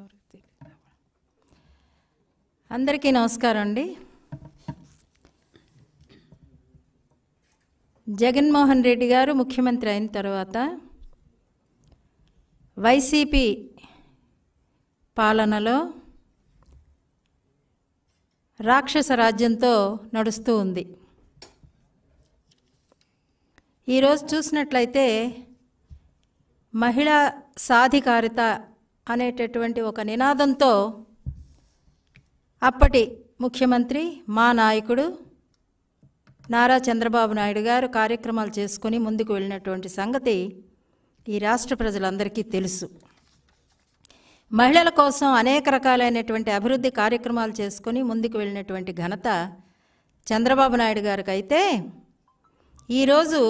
ఎవరికి తెలియదు అందరికీ నమస్కారం అండి జగన్మోహన్ రెడ్డి గారు ముఖ్యమంత్రి అయిన తర్వాత వైసీపీ పాలనలో రాక్షస రాజ్యంతో నడుస్తూ ఉంది ఈరోజు చూసినట్లయితే మహిళా సాధికారిత అనేటటువంటి ఒక నినాదంతో అప్పటి ముఖ్యమంత్రి మా నాయకుడు నారా చంద్రబాబు నాయుడు గారు కార్యక్రమాలు చేసుకుని ముందుకు వెళ్ళినటువంటి సంగతి ఈ రాష్ట్ర ప్రజలందరికీ తెలుసు మహిళల కోసం అనేక రకాలైనటువంటి అభివృద్ధి కార్యక్రమాలు చేసుకుని ముందుకు వెళ్ళినటువంటి ఘనత చంద్రబాబు నాయుడు గారికి అయితే ఈరోజు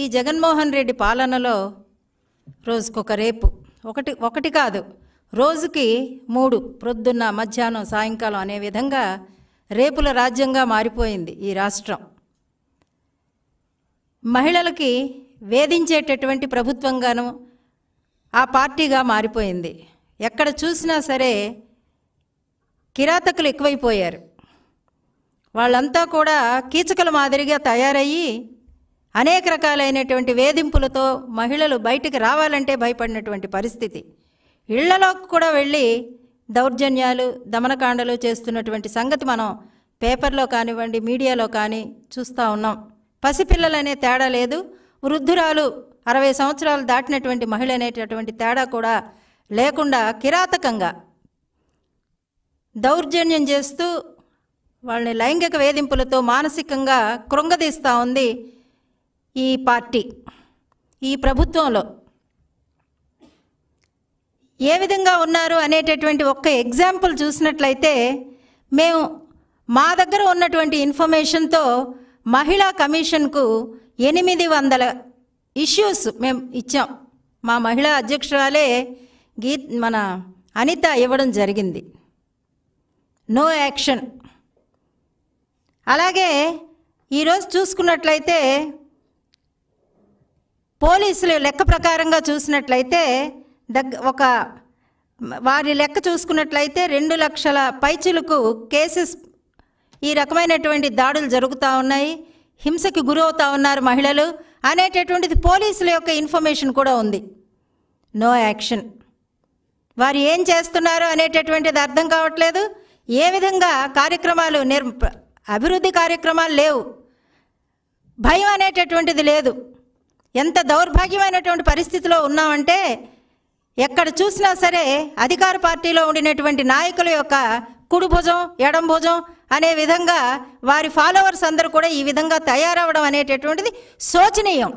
ఈ జగన్మోహన్ రెడ్డి పాలనలో రోజుకొక రేపు ఒకటి ఒకటి కాదు రోజుకి మూడు ప్రొద్దున్న మధ్యాహ్నం సాయంకాలం అనే విధంగా రేపుల రాజ్యంగా మారిపోయింది ఈ రాష్ట్రం మహిళలకి వేధించేటటువంటి ప్రభుత్వంగాను ఆ పార్టీగా మారిపోయింది ఎక్కడ చూసినా సరే కిరాతకులు ఎక్కువైపోయారు వాళ్ళంతా కూడా కీచకల మాదిరిగా తయారయ్యి అనేక రకాలైనటువంటి వేధింపులతో మహిళలు బయటికి రావాలంటే భయపడినటువంటి పరిస్థితి ఇళ్లలోకి కూడా వెళ్ళి దౌర్జన్యాలు దమనకాండలు చేస్తున్నటువంటి సంగతి మనం పేపర్లో కానివ్వండి మీడియాలో కానీ చూస్తూ ఉన్నాం పసిపిల్లలనే తేడా లేదు వృద్ధురాలు అరవై సంవత్సరాలు దాటినటువంటి మహిళ అనేటటువంటి తేడా కూడా లేకుండా కిరాతకంగా దౌర్జన్యం చేస్తూ వాళ్ళని లైంగిక వేధింపులతో మానసికంగా కృంగదీస్తూ ఉంది ఈ పార్టీ ఈ ప్రభుత్వంలో ఏ విధంగా ఉన్నారు అనేటటువంటి ఒక్క ఎగ్జాంపుల్ చూసినట్లయితే మేము మా దగ్గర ఉన్నటువంటి ఇన్ఫర్మేషన్తో మహిళా కమిషన్కు ఎనిమిది వందల ఇష్యూస్ మేము ఇచ్చాం మా మహిళా అధ్యక్షురాలే గీ మన అనిత ఇవ్వడం జరిగింది నో యాక్షన్ అలాగే ఈరోజు చూసుకున్నట్లయితే పోలీసులు లెక్క ప్రకారంగా చూసినట్లయితే దగ్గ ఒక వారి లెక్క చూసుకున్నట్లయితే రెండు లక్షల పైచులకు కేసెస్ ఈ రకమైనటువంటి దాడులు జరుగుతూ ఉన్నాయి హింసకి గురవుతూ ఉన్నారు మహిళలు అనేటటువంటిది పోలీసుల యొక్క ఇన్ఫర్మేషన్ కూడా ఉంది నో యాక్షన్ వారు ఏం చేస్తున్నారు అనేటటువంటిది అర్థం కావట్లేదు ఏ విధంగా కార్యక్రమాలు నిర్ అభివృద్ధి కార్యక్రమాలు లేవు భయం అనేటటువంటిది లేదు ఎంత దౌర్భాగ్యమైనటువంటి పరిస్థితిలో ఉన్నామంటే ఎక్కడ చూసినా సరే అధికార పార్టీలో ఉండినటువంటి నాయకుల యొక్క కుడు భుజం ఎడం భుజం అనే విధంగా వారి ఫాలోవర్స్ అందరూ కూడా ఈ విధంగా తయారవడం అనేటటువంటిది శోచనీయం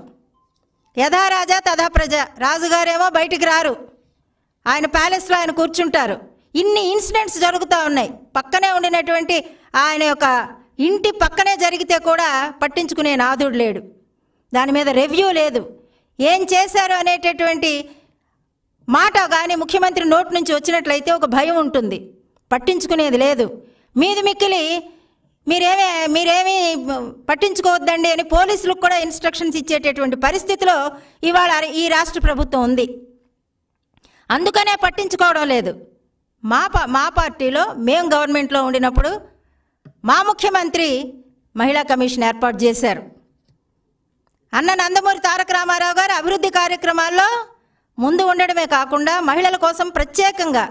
యథా రాజా తథా ప్రజ రాజుగారేమో బయటికి రారు ఆయన ప్యాలెస్లో ఆయన కూర్చుంటారు ఇన్ని ఇన్సిడెంట్స్ జరుగుతూ ఉన్నాయి పక్కనే ఉండినటువంటి ఆయన యొక్క ఇంటి పక్కనే జరిగితే కూడా పట్టించుకునే నాదుడు లేడు దాని మీద రివ్యూ లేదు ఏం చేశారు అనేటటువంటి మాట కానీ ముఖ్యమంత్రి నోటి నుంచి వచ్చినట్లయితే ఒక భయం ఉంటుంది పట్టించుకునేది లేదు మీది మిక్కిలి మీరేమి మీరేమి పట్టించుకోవద్దండి అని పోలీసులకు కూడా ఇన్స్ట్రక్షన్స్ ఇచ్చేటటువంటి పరిస్థితిలో ఇవాళ ఈ రాష్ట్ర ప్రభుత్వం ఉంది అందుకనే పట్టించుకోవడం లేదు మా మా పార్టీలో మేము గవర్నమెంట్లో ఉండినప్పుడు మా ముఖ్యమంత్రి మహిళా కమిషన్ ఏర్పాటు చేశారు అన్న నందమూరి తారక రామారావు గారు అభివృద్ధి కార్యక్రమాల్లో ముందు ఉండడమే కాకుండా మహిళల కోసం ప్రత్యేకంగా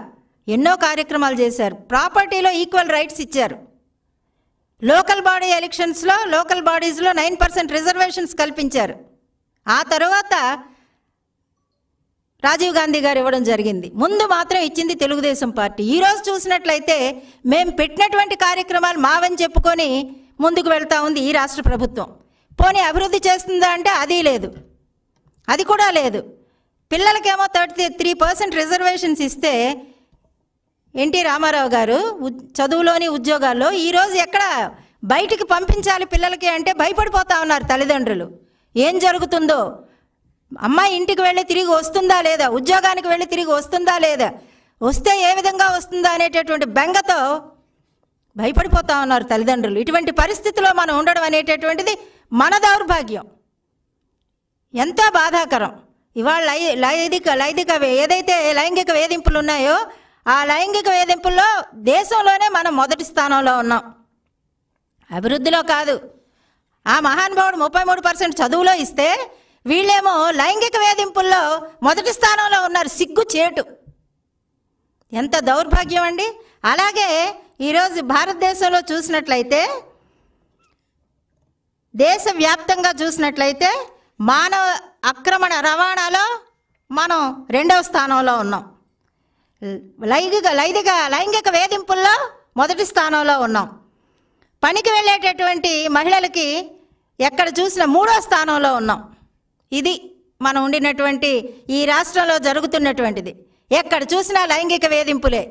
ఎన్నో కార్యక్రమాలు చేశారు ప్రాపర్టీలో ఈక్వల్ రైట్స్ ఇచ్చారు లోకల్ బాడీ ఎలక్షన్స్లో లోకల్ బాడీస్లో నైన్ పర్సెంట్ రిజర్వేషన్స్ కల్పించారు ఆ తర్వాత రాజీవ్ గాంధీ గారు ఇవ్వడం జరిగింది ముందు మాత్రం ఇచ్చింది తెలుగుదేశం పార్టీ ఈరోజు చూసినట్లయితే మేము పెట్టినటువంటి కార్యక్రమాలు మావని చెప్పుకొని ముందుకు వెళ్తా ఉంది ఈ రాష్ట్ర ప్రభుత్వం పోనీ అభివృద్ధి చేస్తుందా అంటే అది లేదు అది కూడా లేదు పిల్లలకేమో థర్టీ త్రీ పర్సెంట్ రిజర్వేషన్స్ ఇస్తే ఎన్టీ రామారావు గారు చదువులోని ఉద్యోగాల్లో ఈరోజు ఎక్కడ బయటికి పంపించాలి పిల్లలకి అంటే భయపడిపోతా ఉన్నారు తల్లిదండ్రులు ఏం జరుగుతుందో అమ్మాయి ఇంటికి వెళ్ళి తిరిగి వస్తుందా లేదా ఉద్యోగానికి వెళ్ళి తిరిగి వస్తుందా లేదా వస్తే ఏ విధంగా వస్తుందా అనేటటువంటి బెంగతో భయపడిపోతా ఉన్నారు తల్లిదండ్రులు ఇటువంటి పరిస్థితిలో మనం ఉండడం అనేటటువంటిది మన దౌర్భాగ్యం ఎంతో బాధాకరం ఇవాళ లైదిక లైదిక ఏదైతే లైంగిక వేధింపులు ఉన్నాయో ఆ లైంగిక వేధింపుల్లో దేశంలోనే మనం మొదటి స్థానంలో ఉన్నాం అభివృద్ధిలో కాదు ఆ మహానుభావుడు ముప్పై మూడు పర్సెంట్ చదువులో ఇస్తే వీళ్ళేమో లైంగిక వేధింపుల్లో మొదటి స్థానంలో ఉన్నారు సిగ్గు చేటు ఎంత దౌర్భాగ్యం అండి అలాగే ఈరోజు భారతదేశంలో చూసినట్లయితే దేశవ్యాప్తంగా చూసినట్లయితే మానవ అక్రమణ రవాణాలో మనం రెండవ స్థానంలో ఉన్నాం లైంగిక లైదిక లైంగిక వేధింపుల్లో మొదటి స్థానంలో ఉన్నాం పనికి వెళ్ళేటటువంటి మహిళలకి ఎక్కడ చూసిన మూడో స్థానంలో ఉన్నాం ఇది మనం ఉండినటువంటి ఈ రాష్ట్రంలో జరుగుతున్నటువంటిది ఎక్కడ చూసినా లైంగిక వేధింపులే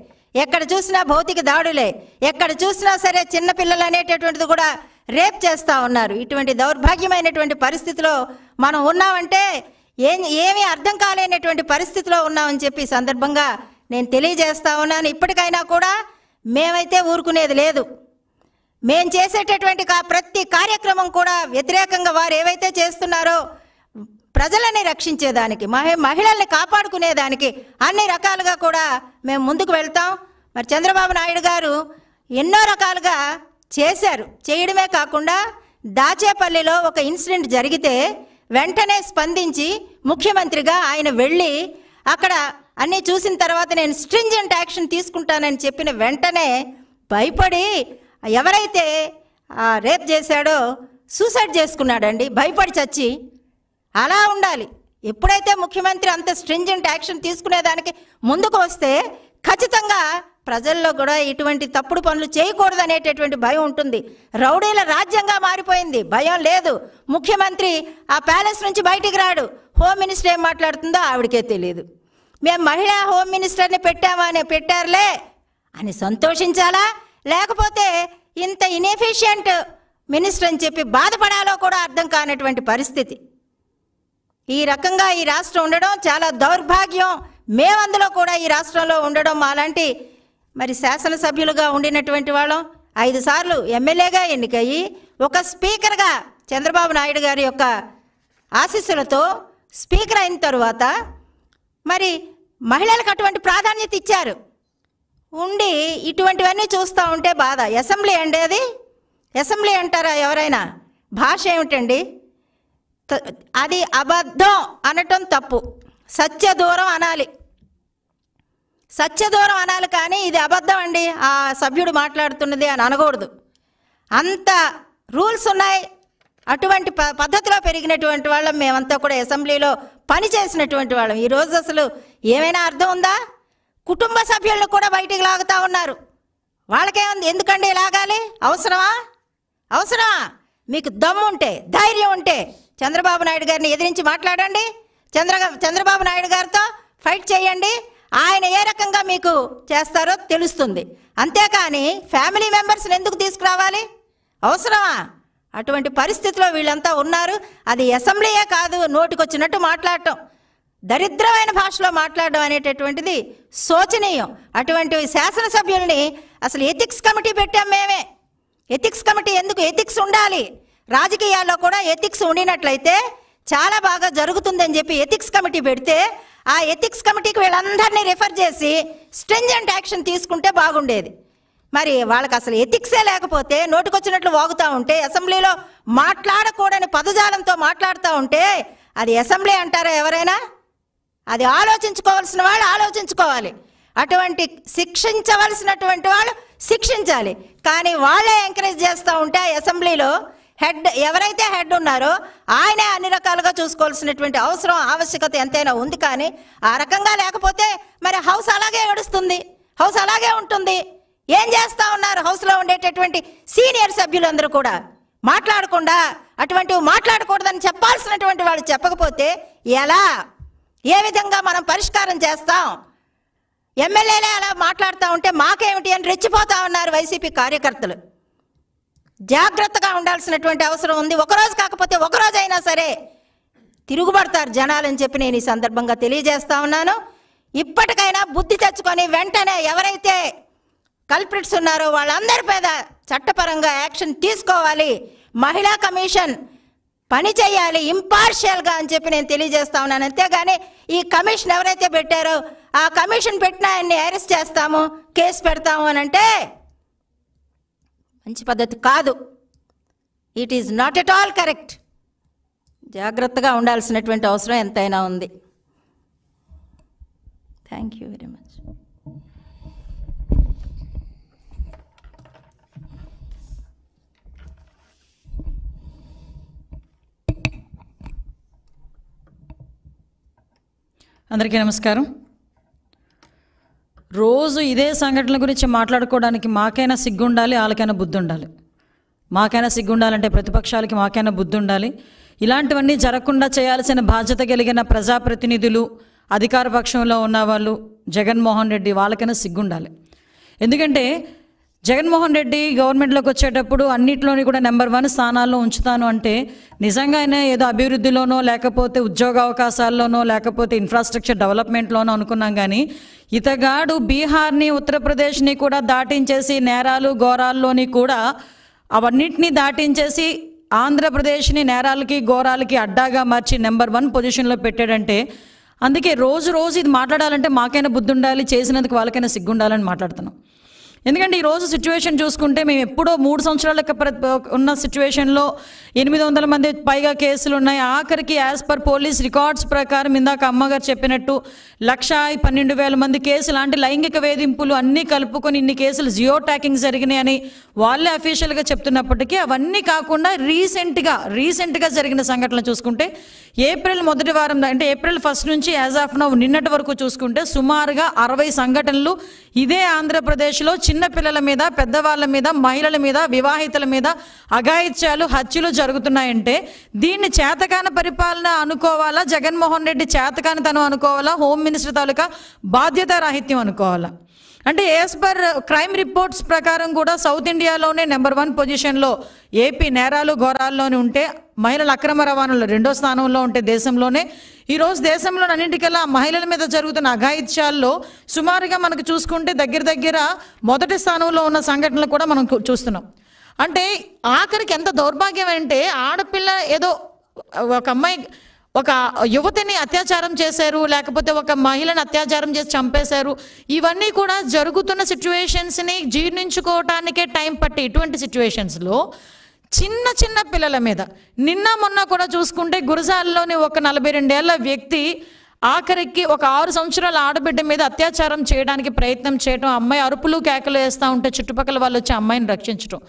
ఎక్కడ చూసినా భౌతిక దాడులే ఎక్కడ చూసినా సరే చిన్నపిల్లలు అనేటటువంటిది కూడా రేప్ చేస్తూ ఉన్నారు ఇటువంటి దౌర్భాగ్యమైనటువంటి పరిస్థితిలో మనం ఉన్నామంటే ఏం ఏమీ అర్థం కాలేనటువంటి పరిస్థితిలో ఉన్నామని చెప్పి సందర్భంగా నేను తెలియజేస్తా ఉన్నాను ఇప్పటికైనా కూడా మేమైతే ఊరుకునేది లేదు మేము చేసేటటువంటి ప్రతి కార్యక్రమం కూడా వ్యతిరేకంగా వారు ఏవైతే చేస్తున్నారో ప్రజలని రక్షించేదానికి మహి మహిళల్ని కాపాడుకునేదానికి అన్ని రకాలుగా కూడా మేము ముందుకు వెళ్తాం మరి చంద్రబాబు నాయుడు గారు ఎన్నో రకాలుగా చేశారు చేయడమే కాకుండా దాచేపల్లిలో ఒక ఇన్సిడెంట్ జరిగితే వెంటనే స్పందించి ముఖ్యమంత్రిగా ఆయన వెళ్ళి అక్కడ అన్నీ చూసిన తర్వాత నేను స్ట్రింజెంట్ యాక్షన్ తీసుకుంటానని చెప్పిన వెంటనే భయపడి ఎవరైతే రేప్ చేశాడో సూసైడ్ చేసుకున్నాడండి భయపడి చచ్చి అలా ఉండాలి ఎప్పుడైతే ముఖ్యమంత్రి అంత స్ట్రింజెంట్ యాక్షన్ తీసుకునేదానికి ముందుకు వస్తే ఖచ్చితంగా ప్రజల్లో కూడా ఇటువంటి తప్పుడు పనులు చేయకూడదు అనేటటువంటి భయం ఉంటుంది రౌడీల రాజ్యంగా మారిపోయింది భయం లేదు ముఖ్యమంత్రి ఆ ప్యాలెస్ నుంచి బయటికి రాడు హోమ్ మినిస్టర్ ఏం మాట్లాడుతుందో ఆవిడకే తెలియదు మేము మహిళా హోమ్ మినిస్టర్ని పెట్టామా అని పెట్టారులే అని సంతోషించాలా లేకపోతే ఇంత ఇన్ఎఫిషియంట్ మినిస్టర్ అని చెప్పి బాధపడాలో కూడా అర్థం కానటువంటి పరిస్థితి ఈ రకంగా ఈ రాష్ట్రం ఉండడం చాలా దౌర్భాగ్యం మేమందులో కూడా ఈ రాష్ట్రంలో ఉండడం అలాంటి మరి శాసనసభ్యులుగా ఉండినటువంటి వాళ్ళం ఐదు సార్లు ఎమ్మెల్యేగా ఎన్నికయ్యి ఒక స్పీకర్గా చంద్రబాబు నాయుడు గారి యొక్క ఆశీస్సులతో స్పీకర్ అయిన తరువాత మరి మహిళలకు అటువంటి ప్రాధాన్యత ఇచ్చారు ఉండి ఇటువంటివన్నీ చూస్తూ ఉంటే బాధ అసెంబ్లీ అండి అది అసెంబ్లీ అంటారా ఎవరైనా భాష ఏమిటండి అది అబద్ధం అనటం తప్పు సత్య దూరం అనాలి సత్యదూరం అనాలి కానీ ఇది అబద్ధం అండి ఆ సభ్యుడు మాట్లాడుతున్నది అని అనకూడదు అంత రూల్స్ ఉన్నాయి అటువంటి ప పద్ధతిలో పెరిగినటువంటి వాళ్ళం మేమంతా కూడా అసెంబ్లీలో పనిచేసినటువంటి వాళ్ళం ఈరోజు అసలు ఏమైనా అర్థం ఉందా కుటుంబ సభ్యులను కూడా బయటికి లాగుతూ ఉన్నారు వాళ్ళకేముంది ఎందుకండి లాగాలి అవసరమా అవసరమా మీకు దమ్ముంటే ధైర్యం ఉంటే చంద్రబాబు నాయుడు గారిని ఎదిరించి మాట్లాడండి చంద్ర చంద్రబాబు నాయుడు గారితో ఫైట్ చేయండి ఆయన ఏ రకంగా మీకు చేస్తారో తెలుస్తుంది అంతేకాని ఫ్యామిలీ మెంబర్స్ని ఎందుకు తీసుకురావాలి అవసరమా అటువంటి పరిస్థితిలో వీళ్ళంతా ఉన్నారు అది అసెంబ్లీయే కాదు నోటికొచ్చినట్టు మాట్లాడటం దరిద్రమైన భాషలో మాట్లాడడం అనేటటువంటిది శోచనీయం అటువంటి శాసనసభ్యుల్ని అసలు ఎథిక్స్ కమిటీ పెట్టాం మేమే ఎథిక్స్ కమిటీ ఎందుకు ఎథిక్స్ ఉండాలి రాజకీయాల్లో కూడా ఎథిక్స్ ఉండినట్లయితే చాలా బాగా జరుగుతుందని చెప్పి ఎథిక్స్ కమిటీ పెడితే ఆ ఎథిక్స్ కమిటీకి వీళ్ళందరినీ రిఫర్ చేసి స్ట్రింజెంట్ యాక్షన్ తీసుకుంటే బాగుండేది మరి వాళ్ళకి అసలు ఎథిక్సే లేకపోతే నోటుకొచ్చినట్లు వాగుతూ ఉంటే అసెంబ్లీలో మాట్లాడకూడని పదజాలంతో మాట్లాడుతూ ఉంటే అది అసెంబ్లీ అంటారా ఎవరైనా అది ఆలోచించుకోవాల్సిన వాళ్ళు ఆలోచించుకోవాలి అటువంటి శిక్షించవలసినటువంటి వాళ్ళు శిక్షించాలి కానీ వాళ్ళే ఎంకరేజ్ చేస్తూ ఉంటే అసెంబ్లీలో హెడ్ ఎవరైతే హెడ్ ఉన్నారో ఆయనే అన్ని రకాలుగా చూసుకోవాల్సినటువంటి అవసరం ఆవశ్యకత ఎంతైనా ఉంది కానీ ఆ రకంగా లేకపోతే మరి హౌస్ అలాగే ఏడుస్తుంది హౌస్ అలాగే ఉంటుంది ఏం చేస్తూ ఉన్నారు హౌస్లో ఉండేటటువంటి సీనియర్ సభ్యులందరూ కూడా మాట్లాడకుండా అటువంటివి మాట్లాడకూడదని చెప్పాల్సినటువంటి వాళ్ళు చెప్పకపోతే ఎలా ఏ విధంగా మనం పరిష్కారం చేస్తాం ఎమ్మెల్యేలే అలా మాట్లాడుతూ ఉంటే మాకేమిటి అని రెచ్చిపోతూ ఉన్నారు వైసీపీ కార్యకర్తలు జాగ్రత్తగా ఉండాల్సినటువంటి అవసరం ఉంది ఒకరోజు కాకపోతే ఒకరోజైనా అయినా సరే తిరుగుబడతారు జనాలని చెప్పి నేను ఈ సందర్భంగా తెలియజేస్తా ఉన్నాను ఇప్పటికైనా బుద్ధి తెచ్చుకొని వెంటనే ఎవరైతే కల్ప్రిట్స్ ఉన్నారో వాళ్ళందరి మీద చట్టపరంగా యాక్షన్ తీసుకోవాలి మహిళా కమిషన్ పని చేయాలి ఇంపార్షియల్గా అని చెప్పి నేను తెలియజేస్తా ఉన్నాను అంతేగాని ఈ కమిషన్ ఎవరైతే పెట్టారో ఆ కమిషన్ పెట్టిన ఆయన్ని అరెస్ట్ చేస్తాము కేసు పెడతాము అని అంటే మంచి పద్ధతి కాదు it is not at all correct జాగ్రత్తగా ఉండాల్సినటువంటి అవసరం ఎంతైనా ఉంది థ్యాంక్ యూ వెరీ మచ్ అందరికీ నమస్కారం రోజు ఇదే సంఘటనల గురించి మాట్లాడుకోవడానికి మాకైనా సిగ్గుండాలి వాళ్ళకైనా బుద్ధి ఉండాలి మాకైనా సిగ్గుండాలంటే ప్రతిపక్షాలకి మాకైనా బుద్ధి ఉండాలి ఇలాంటివన్నీ జరగకుండా చేయాల్సిన బాధ్యత కలిగిన ప్రజాప్రతినిధులు అధికార పక్షంలో ఉన్నవాళ్ళు జగన్మోహన్ రెడ్డి వాళ్ళకైనా సిగ్గుండాలి ఎందుకంటే జగన్మోహన్ రెడ్డి గవర్నమెంట్లోకి వచ్చేటప్పుడు అన్నిట్లోని కూడా నెంబర్ వన్ స్థానాల్లో ఉంచుతాను అంటే నిజంగా ఏదో అభివృద్ధిలోనో లేకపోతే ఉద్యోగ అవకాశాల్లోనో లేకపోతే ఇన్ఫ్రాస్ట్రక్చర్ డెవలప్మెంట్లోనో అనుకున్నాం కానీ ఇతగాడు బీహార్ని ఉత్తరప్రదేశ్ని కూడా దాటించేసి నేరాలు ఘోరాల్లోని కూడా అవన్నిటిని దాటించేసి ఆంధ్రప్రదేశ్ని నేరాలకి ఘోరాలకి అడ్డాగా మార్చి నెంబర్ వన్ పొజిషన్లో పెట్టాడంటే అందుకే రోజు రోజు ఇది మాట్లాడాలంటే మాకైనా బుద్ధి ఉండాలి చేసినందుకు వాళ్ళకైనా సిగ్గుండాలని మాట్లాడుతున్నాం ఎందుకంటే ఈరోజు సిచ్యువేషన్ చూసుకుంటే మేము ఎప్పుడో మూడు సంవత్సరాల ఉన్న సిచ్యువేషన్లో ఎనిమిది వందల మంది పైగా కేసులు ఉన్నాయి ఆఖరికి యాజ్ పర్ పోలీస్ రికార్డ్స్ ప్రకారం ఇందాక అమ్మగారు చెప్పినట్టు లక్ష పన్నెండు వేల మంది కేసులు లాంటి లైంగిక వేధింపులు అన్నీ కలుపుకొని ఇన్ని కేసులు జియో ట్యాకింగ్ జరిగినాయని వాళ్ళే అఫీషియల్గా చెప్తున్నప్పటికీ అవన్నీ కాకుండా రీసెంట్గా రీసెంట్గా జరిగిన సంఘటనలు చూసుకుంటే ఏప్రిల్ మొదటి వారం అంటే ఏప్రిల్ ఫస్ట్ నుంచి యాజ్ ఆఫ్ నౌ నిన్నటి వరకు చూసుకుంటే సుమారుగా అరవై సంఘటనలు ఇదే ఆంధ్రప్రదేశ్లో చిన్న చిన్నపిల్లల మీద పెద్దవాళ్ళ మీద మహిళల మీద వివాహితుల మీద అఘాయిత్యాలు హత్యలు జరుగుతున్నాయంటే దీన్ని చేతకాన పరిపాలన అనుకోవాలా జగన్మోహన్ రెడ్డి చేతకాని తను అనుకోవాలా హోమ్ మినిస్టర్ తాలూకా బాధ్యత రాహిత్యం అనుకోవాలా అంటే యాజ్ పర్ క్రైమ్ రిపోర్ట్స్ ప్రకారం కూడా సౌత్ ఇండియాలోనే నెంబర్ వన్ పొజిషన్లో ఏపీ నేరాలు ఘోరాల్లోనే ఉంటే మహిళల అక్రమ రవాణాలో రెండో స్థానంలో ఉంటే దేశంలోనే ఈరోజు దేశంలో అన్నింటికల్లా మహిళల మీద జరుగుతున్న అఘాయిత్యాల్లో సుమారుగా మనకు చూసుకుంటే దగ్గర దగ్గర మొదటి స్థానంలో ఉన్న సంఘటనలు కూడా మనం చూస్తున్నాం అంటే ఆఖరికి ఎంత దౌర్భాగ్యం అంటే ఆడపిల్ల ఏదో ఒక అమ్మాయి ఒక యువతిని అత్యాచారం చేశారు లేకపోతే ఒక మహిళను అత్యాచారం చేసి చంపేశారు ఇవన్నీ కూడా జరుగుతున్న సిచ్యువేషన్స్ని జీర్ణించుకోవటానికే టైం పట్టి ఇటువంటి సిచ్యువేషన్స్లో చిన్న చిన్న పిల్లల మీద నిన్న మొన్న కూడా చూసుకుంటే గురజాలలోని ఒక నలభై రెండేళ్ల వ్యక్తి ఆఖరికి ఒక ఆరు సంవత్సరాల ఆడబిడ్డ మీద అత్యాచారం చేయడానికి ప్రయత్నం చేయడం అమ్మాయి అరుపులు కేకలు వేస్తూ ఉంటే చుట్టుపక్కల వాళ్ళు వచ్చి అమ్మాయిని రక్షించడం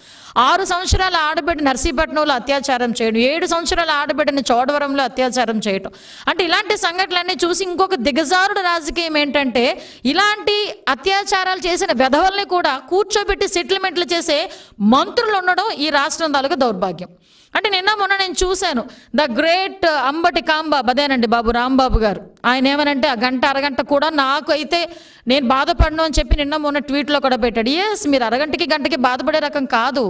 ఆరు సంవత్సరాల ఆడబిడ్డ నర్సీపట్నంలో అత్యాచారం చేయడం ఏడు సంవత్సరాల ఆడబిడ్డని చోడవరంలో అత్యాచారం చేయడం అంటే ఇలాంటి సంఘటనలన్నీ చూసి ఇంకొక దిగజారుడు రాజకీయం ఏంటంటే ఇలాంటి అత్యాచారాలు చేసిన వెధవల్ని కూడా కూర్చోబెట్టి సెటిల్మెంట్లు చేసే మంత్రులు ఉండడం ఈ రాష్ట్రం దాలుగా దౌర్భాగ్యం అంటే నిన్న మొన్న నేను చూశాను ద గ్రేట్ uh, అంబటి కాంబాబు అదేనండి బాబు రాంబాబు గారు ఆయన ఏమనంటే ఆ గంట అరగంట కూడా నాకు అయితే నేను బాధపడను అని చెప్పి నిన్న మొన్న ట్వీట్లో కూడా పెట్టాడు ఎస్ మీరు అరగంటకి గంటకి బాధపడే రకం కాదు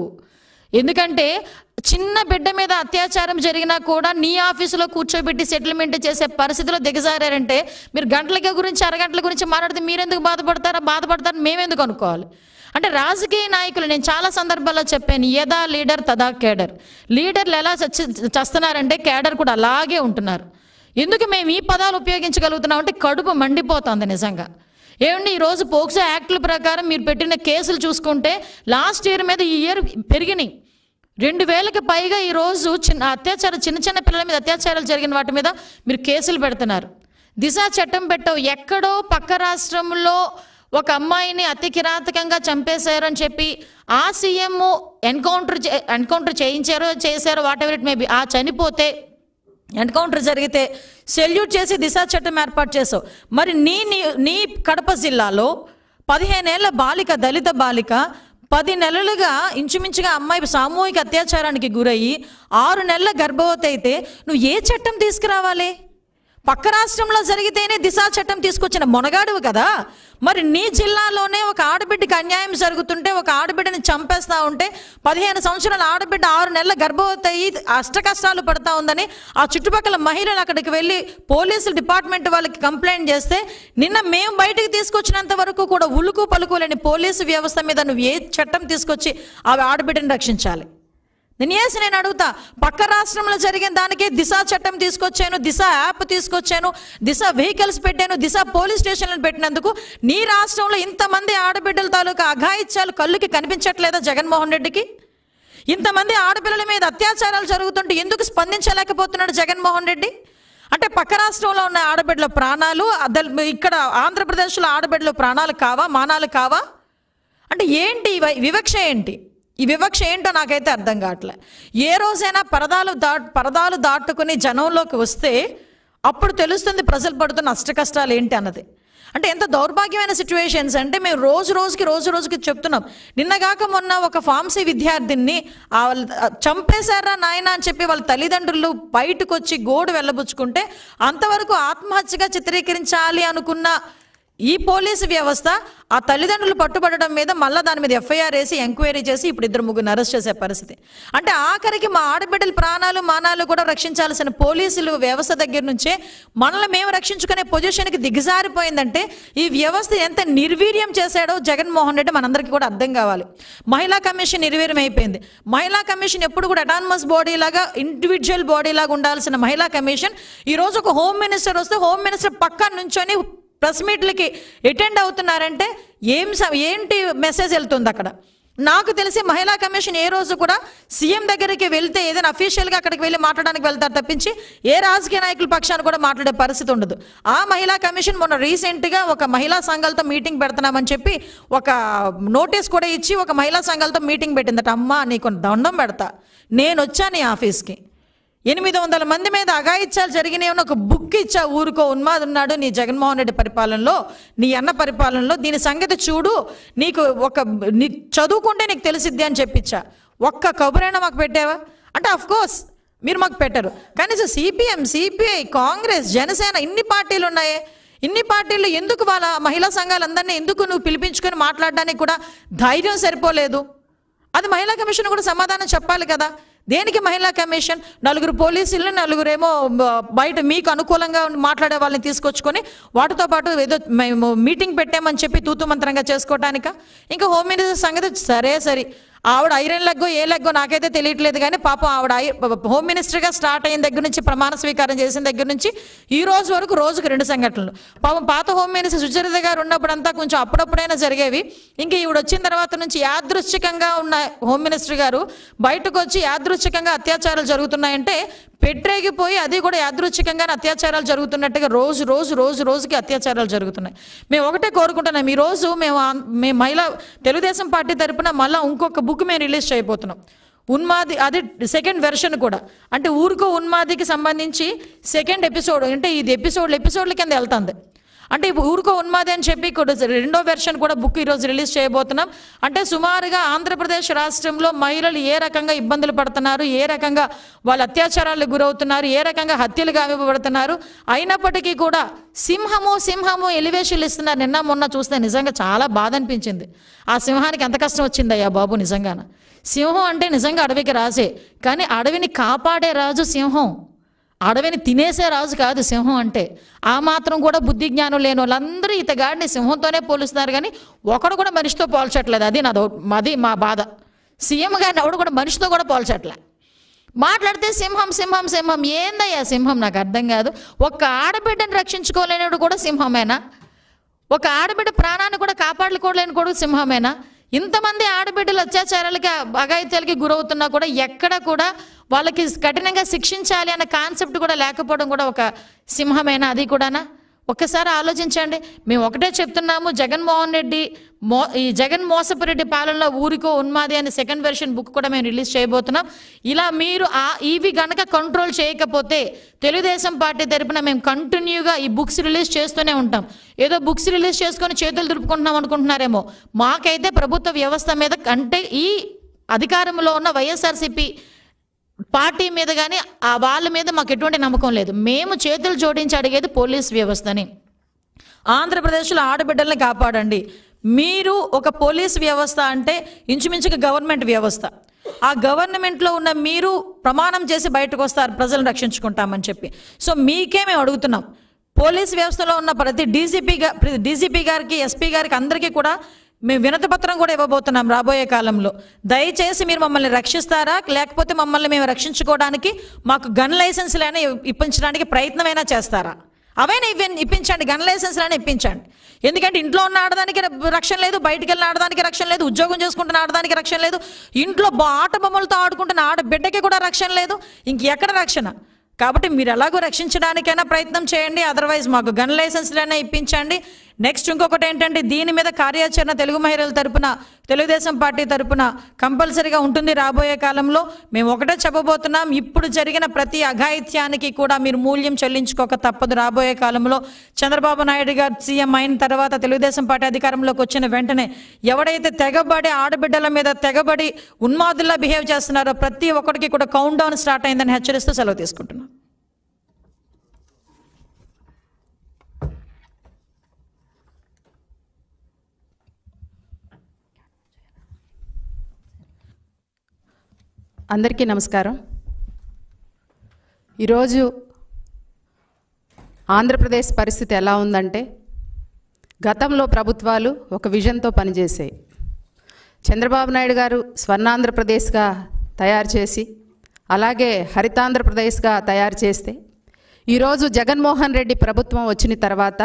ఎందుకంటే చిన్న బిడ్డ మీద అత్యాచారం జరిగినా కూడా నీ ఆఫీసులో కూర్చోబెట్టి సెటిల్మెంట్ చేసే పరిస్థితిలో దిగజారంటే మీరు గంటలకి గురించి అరగంటల గురించి మాట్లాడితే మీరెందుకు బాధపడతారా బాధపడతారని మేమెందుకు అనుకోవాలి అంటే రాజకీయ నాయకులు నేను చాలా సందర్భాల్లో చెప్పాను యదా లీడర్ తదా కేడర్ లీడర్లు ఎలా చచ్చి చస్తున్నారంటే కేడర్ కూడా అలాగే ఉంటున్నారు ఎందుకు మేము ఈ పదాలు ఉపయోగించగలుగుతున్నాం అంటే కడుపు మండిపోతుంది నిజంగా ఏమండి ఈరోజు పోక్సో యాక్టుల ప్రకారం మీరు పెట్టిన కేసులు చూసుకుంటే లాస్ట్ ఇయర్ మీద ఈ ఇయర్ పెరిగినాయి రెండు వేలకు పైగా ఈరోజు చిన్న అత్యాచారం చిన్న చిన్న పిల్లల మీద అత్యాచారాలు జరిగిన వాటి మీద మీరు కేసులు పెడుతున్నారు దిశ చట్టం పెట్టవు ఎక్కడో పక్క రాష్ట్రంలో ఒక అమ్మాయిని అతి కిరాతకంగా చంపేశారు అని చెప్పి ఆ సీఎం ఎన్కౌంటర్ ఎన్కౌంటర్ చేయించారో చేశారో వాట్ ఎవర్ ఇట్ మేబీ ఆ చనిపోతే ఎన్కౌంటర్ జరిగితే సెల్యూట్ చేసి దిశా చట్టం ఏర్పాటు చేసావు మరి నీ నీ కడప జిల్లాలో పదిహేనేళ్ల బాలిక దళిత బాలిక పది నెలలుగా ఇంచుమించుగా అమ్మాయి సామూహిక అత్యాచారానికి గురయ్యి ఆరు నెలల గర్భవతి అయితే నువ్వు ఏ చట్టం తీసుకురావాలి పక్క రాష్ట్రంలో జరిగితేనే దిశా చట్టం తీసుకొచ్చిన మొనగాడువు కదా మరి నీ జిల్లాలోనే ఒక ఆడబిడ్డకి అన్యాయం జరుగుతుంటే ఒక ఆడబిడ్డని చంపేస్తా ఉంటే పదిహేను సంవత్సరాల ఆడబిడ్డ ఆరు నెలల గర్భవతి అయ్యి అష్ట కష్టాలు పడతా ఉందని ఆ చుట్టుపక్కల మహిళలు అక్కడికి వెళ్ళి పోలీసులు డిపార్ట్మెంట్ వాళ్ళకి కంప్లైంట్ చేస్తే నిన్న మేము బయటకు తీసుకొచ్చినంత వరకు కూడా ఉలుకు పలుకు లేని పోలీసు వ్యవస్థ మీద నువ్వు ఏ చట్టం తీసుకొచ్చి ఆ ఆడబిడ్డని రక్షించాలి నేను వేసి నేను అడుగుతా పక్క రాష్ట్రంలో జరిగిన దానికి దిశ చట్టం తీసుకొచ్చాను దిశ యాప్ తీసుకొచ్చాను దిశ వెహికల్స్ పెట్టాను దిశ పోలీస్ స్టేషన్లను పెట్టినందుకు నీ రాష్ట్రంలో ఇంతమంది ఆడబిడ్డల తాలూకా అఘాయిత్యాలు కళ్ళుకి కనిపించట్లేదా జగన్మోహన్ రెడ్డికి ఇంతమంది ఆడపిల్లల మీద అత్యాచారాలు జరుగుతుంటే ఎందుకు స్పందించలేకపోతున్నాడు జగన్మోహన్ రెడ్డి అంటే పక్క రాష్ట్రంలో ఉన్న ఆడబిడ్డల ప్రాణాలు ఇక్కడ ఆంధ్రప్రదేశ్లో ఆడబిడ్డల ప్రాణాలు కావా మానాలు కావా అంటే ఏంటి వివక్ష ఏంటి ఈ వివక్ష ఏంటో నాకైతే అర్థం కావట్లే ఏ రోజైనా పరదాలు దా పరదాలు దాటుకుని జనంలోకి వస్తే అప్పుడు తెలుస్తుంది ప్రజలు పడుతున్న కష్టాలు ఏంటి అన్నది అంటే ఎంత దౌర్భాగ్యమైన సిచ్యువేషన్స్ అంటే మేము రోజు రోజుకి రోజు రోజుకి చెప్తున్నాం నిన్నగాక మొన్న ఒక ఫార్మసీ విద్యార్థిని వాళ్ళు చంపేశారా నాయన అని చెప్పి వాళ్ళ తల్లిదండ్రులు బయటకు వచ్చి గోడు వెళ్ళబుచ్చుకుంటే అంతవరకు ఆత్మహత్యగా చిత్రీకరించాలి అనుకున్న ఈ పోలీసు వ్యవస్థ ఆ తల్లిదండ్రులు పట్టుబడడం మీద మళ్ళీ దాని మీద ఎఫ్ఐఆర్ వేసి ఎంక్వైరీ చేసి ఇప్పుడు ఇద్దరు ముగ్గురు అరెస్ట్ చేసే పరిస్థితి అంటే ఆఖరికి మా ఆడబిడ్డల ప్రాణాలు మానాలు కూడా రక్షించాల్సిన పోలీసులు వ్యవస్థ దగ్గర నుంచే మనల్ని మేము రక్షించుకునే పొజిషన్కి దిగజారిపోయిందంటే ఈ వ్యవస్థ ఎంత నిర్వీర్యం చేశాడో జగన్మోహన్ రెడ్డి మనందరికీ కూడా అర్థం కావాలి మహిళా కమిషన్ నిర్వీర్యం అయిపోయింది మహిళా కమిషన్ ఎప్పుడు కూడా అటానమస్ బాడీ లాగా ఇండివిజువల్ బాడీ లాగా ఉండాల్సిన మహిళా కమిషన్ ఈరోజు ఒక హోమ్ మినిస్టర్ వస్తే హోమ్ మినిస్టర్ పక్కన నుంచొని ప్రెస్ మీట్లకి అటెండ్ అవుతున్నారంటే ఏం ఏంటి మెసేజ్ వెళ్తుంది అక్కడ నాకు తెలిసి మహిళా కమిషన్ ఏ రోజు కూడా సీఎం దగ్గరికి వెళ్తే ఏదైనా అఫీషియల్గా అక్కడికి వెళ్ళి మాట్లాడడానికి వెళ్తారు తప్పించి ఏ రాజకీయ నాయకుల పక్షాన్ని కూడా మాట్లాడే పరిస్థితి ఉండదు ఆ మహిళా కమిషన్ మొన్న రీసెంట్గా ఒక మహిళా సంఘాలతో మీటింగ్ పెడుతున్నామని చెప్పి ఒక నోటీస్ కూడా ఇచ్చి ఒక మహిళా సంఘాలతో మీటింగ్ పెట్టిందట అమ్మ నీకు దండం పెడతా నేను వచ్చాను ఈ ఆఫీస్కి ఎనిమిది వందల మంది మీద అగాయిత్యాలు జరిగినాయని ఒక బుక్ ఇచ్చా ఊరుకో ఉన్మాది ఉన్నాడు నీ జగన్మోహన్ రెడ్డి పరిపాలనలో నీ అన్న పరిపాలనలో దీని సంగతి చూడు నీకు ఒక నీ చదువుకుంటే నీకు తెలిసిద్ది అని చెప్పించా ఒక్క కబురైనా మాకు పెట్టావా అంటే అఫ్ కోర్స్ మీరు మాకు పెట్టరు కనీసం సిపిఎం సిపిఐ కాంగ్రెస్ జనసేన ఇన్ని పార్టీలు ఉన్నాయే ఇన్ని పార్టీలు ఎందుకు వాళ్ళ మహిళా సంఘాలందరినీ ఎందుకు నువ్వు పిలిపించుకొని మాట్లాడడానికి కూడా ధైర్యం సరిపోలేదు అది మహిళా కమిషన్ కూడా సమాధానం చెప్పాలి కదా దేనికి మహిళా కమిషన్ నలుగురు పోలీసులు నలుగురేమో బయట మీకు అనుకూలంగా మాట్లాడే వాళ్ళని తీసుకొచ్చుకొని వాటితో పాటు ఏదో మేము మీటింగ్ పెట్టామని చెప్పి తూతుమంత్రంగా మంత్రంగా చేసుకోవటానిక ఇంకా హోమ్ మినిస్టర్ సంగతి సరే సరే ఆవిడ ఐరన్ లెగ్గో ఏ లెగ్గో నాకైతే తెలియట్లేదు కానీ పాపం ఆవిడ హోమ్ మినిస్టర్గా స్టార్ట్ అయిన దగ్గర నుంచి ప్రమాణ స్వీకారం చేసిన దగ్గర నుంచి ఈ రోజు వరకు రోజుకు రెండు సంఘటనలు పాపం పాత హోమ్ మినిస్టర్ సుచరిత గారు ఉన్నప్పుడంతా కొంచెం అప్పుడప్పుడైనా జరిగేవి ఇంకా ఈవిడ వచ్చిన తర్వాత నుంచి యాదృశ్చికంగా ఉన్న హోమ్ మినిస్టర్ గారు బయటకు వచ్చి యాదృశ్చికంగా అత్యాచారాలు జరుగుతున్నాయంటే పెట్టేగిపోయి అది కూడా యాదృచ్ఛికంగా అత్యాచారాలు జరుగుతున్నట్టుగా రోజు రోజు రోజు రోజుకి అత్యాచారాలు జరుగుతున్నాయి మేము ఒకటే కోరుకుంటున్నాం ఈరోజు మేము మేము మహిళా తెలుగుదేశం పార్టీ తరపున మళ్ళీ ఇంకొక బుక్ బుక్ మేము రిలీజ్ చేయబోతున్నాం ఉన్మాది అది సెకండ్ వెర్షన్ కూడా అంటే ఊరుకో ఉన్మాదికి సంబంధించి సెకండ్ ఎపిసోడ్ అంటే ఇది ఎపిసోడ్ ఎపిసోడ్ల కింద వెళ్తుంది అంటే ఊరుకో ఉన్మాది అని చెప్పి రెండో వెర్షన్ కూడా బుక్ ఈరోజు రిలీజ్ చేయబోతున్నాం అంటే సుమారుగా ఆంధ్రప్రదేశ్ రాష్ట్రంలో మహిళలు ఏ రకంగా ఇబ్బందులు పడుతున్నారు ఏ రకంగా వాళ్ళు అత్యాచారాలకు గురవుతున్నారు ఏ రకంగా హత్యలు కావిపడుతున్నారు అయినప్పటికీ కూడా సింహము సింహము ఎలివేషన్లు ఇస్తున్నారు నిన్న మొన్న చూస్తే నిజంగా చాలా బాధ అనిపించింది ఆ సింహానికి ఎంత కష్టం వచ్చిందయ్యా బాబు నిజంగాన సింహం అంటే నిజంగా అడవికి రాజే కానీ అడవిని కాపాడే రాజు సింహం అడవిని తినేసే రాజు కాదు సింహం అంటే ఆ మాత్రం కూడా బుద్ధి జ్ఞానం లేని వాళ్ళందరూ ఇతగాడిని సింహంతోనే పోలుస్తున్నారు కానీ ఒకడు కూడా మనిషితో పోల్చట్లేదు అది నా అది మా బాధ సీఎం గారిని ఎవడు కూడా మనిషితో కూడా పోల్చట్లే మాట్లాడితే సింహం సింహం సింహం ఏందయ్యా సింహం నాకు అర్థం కాదు ఒక్క ఆడబిడ్డని రక్షించుకోలేనివాడు కూడా సింహమేనా ఒక ఆడబిడ్డ ప్రాణాన్ని కూడా కాపాడుకోలేని కూడా సింహమేనా ఇంతమంది ఆడబిడ్డలు అత్యాచారాలకి అఘాయిత్యాలకి గురవుతున్నా కూడా ఎక్కడ కూడా వాళ్ళకి కఠినంగా శిక్షించాలి అన్న కాన్సెప్ట్ కూడా లేకపోవడం కూడా ఒక సింహమేనా అది కూడానా ఒక్కసారి ఆలోచించండి మేము ఒకటే చెప్తున్నాము జగన్మోహన్ రెడ్డి మో ఈ జగన్ మోసపురెడ్డి పాలనలో ఊరికో ఉన్మాది అనే సెకండ్ వెర్షన్ బుక్ కూడా మేము రిలీజ్ చేయబోతున్నాం ఇలా మీరు ఆ ఇవి గనక కంట్రోల్ చేయకపోతే తెలుగుదేశం పార్టీ తరపున మేము కంటిన్యూగా ఈ బుక్స్ రిలీజ్ చేస్తూనే ఉంటాం ఏదో బుక్స్ రిలీజ్ చేసుకొని చేతులు దులుపుకుంటున్నాం అనుకుంటున్నారేమో మాకైతే ప్రభుత్వ వ్యవస్థ మీద అంటే ఈ అధికారంలో ఉన్న వైఎస్ఆర్సీపీ పార్టీ మీద కానీ ఆ వాళ్ళ మీద మాకు ఎటువంటి నమ్మకం లేదు మేము చేతులు జోడించి అడిగేది పోలీస్ వ్యవస్థని ఆంధ్రప్రదేశ్లో ఆడబిడ్డల్ని కాపాడండి మీరు ఒక పోలీస్ వ్యవస్థ అంటే ఇంచుమించుగా గవర్నమెంట్ వ్యవస్థ ఆ గవర్నమెంట్లో ఉన్న మీరు ప్రమాణం చేసి బయటకు వస్తారు ప్రజలను రక్షించుకుంటామని చెప్పి సో మీకే మేము అడుగుతున్నాం పోలీస్ వ్యవస్థలో ఉన్న ప్రతి డీజీపీ డీజీపీ గారికి ఎస్పీ గారికి అందరికీ కూడా మేము వినతపత్రం కూడా ఇవ్వబోతున్నాం రాబోయే కాలంలో దయచేసి మీరు మమ్మల్ని రక్షిస్తారా లేకపోతే మమ్మల్ని మేము రక్షించుకోవడానికి మాకు గన్ లైసెన్స్లైనా ఇప్పించడానికి ప్రయత్నమైనా చేస్తారా అవైనా ఇవ్వ ఇప్పించండి గన్ లైసెన్సులైనా ఇప్పించండి ఎందుకంటే ఇంట్లో ఉన్న ఆడదానికి రక్షణ లేదు బయటికి వెళ్ళిన ఆడదానికి రక్షణ లేదు ఉద్యోగం చేసుకుంటున్న ఆడదానికి రక్షణ లేదు ఇంట్లో ఆట బొమ్మలతో ఆడుకుంటున్న ఆడ బిడ్డకి కూడా రక్షణ లేదు ఇంక ఎక్కడ రక్షణ కాబట్టి మీరు ఎలాగో రక్షించడానికైనా ప్రయత్నం చేయండి అదర్వైజ్ మాకు గన్ లైసెన్స్లైనా ఇప్పించండి నెక్స్ట్ ఇంకొకటి ఏంటంటే దీని మీద కార్యాచరణ తెలుగు మహిళల తరపున తెలుగుదేశం పార్టీ తరపున కంపల్సరీగా ఉంటుంది రాబోయే కాలంలో మేము ఒకటే చెప్పబోతున్నాం ఇప్పుడు జరిగిన ప్రతి అఘాయిత్యానికి కూడా మీరు మూల్యం చెల్లించుకోక తప్పదు రాబోయే కాలంలో చంద్రబాబు నాయుడు గారు సీఎం అయిన తర్వాత తెలుగుదేశం పార్టీ అధికారంలోకి వచ్చిన వెంటనే ఎవడైతే తెగబడి ఆడబిడ్డల మీద తెగబడి ఉన్మాదుల్లా బిహేవ్ చేస్తున్నారో ప్రతి ఒక్కరికి కూడా కౌంట్ డౌన్ స్టార్ట్ అయిందని హెచ్చరిస్తూ సెలవు తీసుకుంటున్నాను అందరికీ నమస్కారం ఈరోజు ఆంధ్రప్రదేశ్ పరిస్థితి ఎలా ఉందంటే గతంలో ప్రభుత్వాలు ఒక విజన్తో పనిచేసాయి చంద్రబాబు నాయుడు గారు స్వర్ణాంధ్రప్రదేశ్గా తయారు చేసి అలాగే హరితాంధ్రప్రదేశ్గా తయారు చేస్తే ఈరోజు జగన్మోహన్ రెడ్డి ప్రభుత్వం వచ్చిన తర్వాత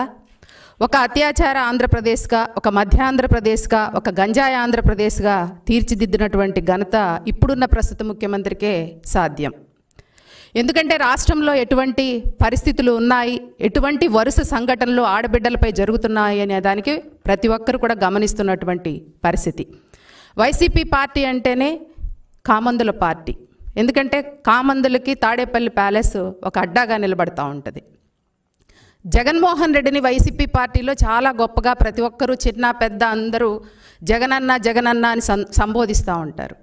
ఒక అత్యాచార ఆంధ్రప్రదేశ్గా ఒక మధ్య ఆంధ్రప్రదేశ్గా ఒక గంజాయి ఆంధ్రప్రదేశ్గా తీర్చిదిద్దినటువంటి ఘనత ఇప్పుడున్న ప్రస్తుత ముఖ్యమంత్రికే సాధ్యం ఎందుకంటే రాష్ట్రంలో ఎటువంటి పరిస్థితులు ఉన్నాయి ఎటువంటి వరుస సంఘటనలు ఆడబిడ్డలపై జరుగుతున్నాయి అనే దానికి ప్రతి ఒక్కరు కూడా గమనిస్తున్నటువంటి పరిస్థితి వైసీపీ పార్టీ అంటేనే కామందుల పార్టీ ఎందుకంటే కామందులకి తాడేపల్లి ప్యాలెస్ ఒక అడ్డాగా నిలబడతా ఉంటుంది జగన్మోహన్ రెడ్డిని వైసీపీ పార్టీలో చాలా గొప్పగా ప్రతి ఒక్కరూ చిన్న పెద్ద అందరూ జగనన్న జగనన్న అని సంబోధిస్తూ ఉంటారు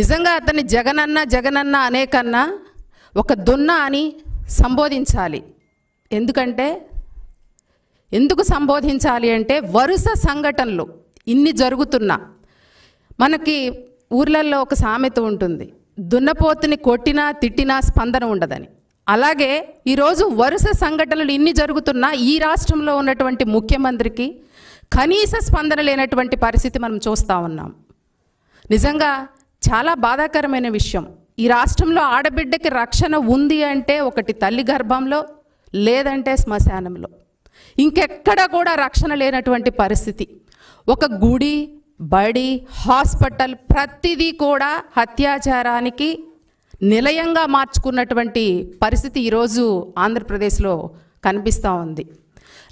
నిజంగా అతన్ని జగనన్న జగనన్న అనేకన్నా ఒక దున్న అని సంబోధించాలి ఎందుకంటే ఎందుకు సంబోధించాలి అంటే వరుస సంఘటనలు ఇన్ని జరుగుతున్నా మనకి ఊర్లల్లో ఒక సామెత ఉంటుంది దున్నపోతుని కొట్టినా తిట్టినా స్పందన ఉండదని అలాగే ఈరోజు వరుస సంఘటనలు ఇన్ని జరుగుతున్నా ఈ రాష్ట్రంలో ఉన్నటువంటి ముఖ్యమంత్రికి కనీస స్పందన లేనటువంటి పరిస్థితి మనం చూస్తూ ఉన్నాం నిజంగా చాలా బాధాకరమైన విషయం ఈ రాష్ట్రంలో ఆడబిడ్డకి రక్షణ ఉంది అంటే ఒకటి తల్లి గర్భంలో లేదంటే శ్మశానంలో ఇంకెక్కడ కూడా రక్షణ లేనటువంటి పరిస్థితి ఒక గుడి బడి హాస్పిటల్ ప్రతిదీ కూడా అత్యాచారానికి నిలయంగా మార్చుకున్నటువంటి పరిస్థితి ఈరోజు ఆంధ్రప్రదేశ్లో కనిపిస్తూ ఉంది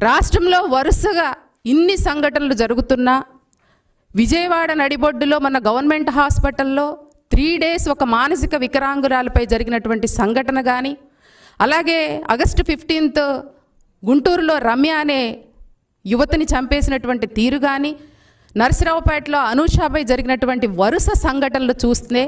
రాష్ట్రంలో వరుసగా ఇన్ని సంఘటనలు జరుగుతున్నా విజయవాడ నడిబొడ్డులో మన గవర్నమెంట్ హాస్పిటల్లో త్రీ డేస్ ఒక మానసిక వికరాంగురాలపై జరిగినటువంటి సంఘటన కానీ అలాగే ఆగస్టు ఫిఫ్టీన్త్ గుంటూరులో రమ్య అనే యువతిని చంపేసినటువంటి తీరు కానీ నర్సరావుపేటలో అనూషాపై జరిగినటువంటి వరుస సంఘటనలు చూస్తే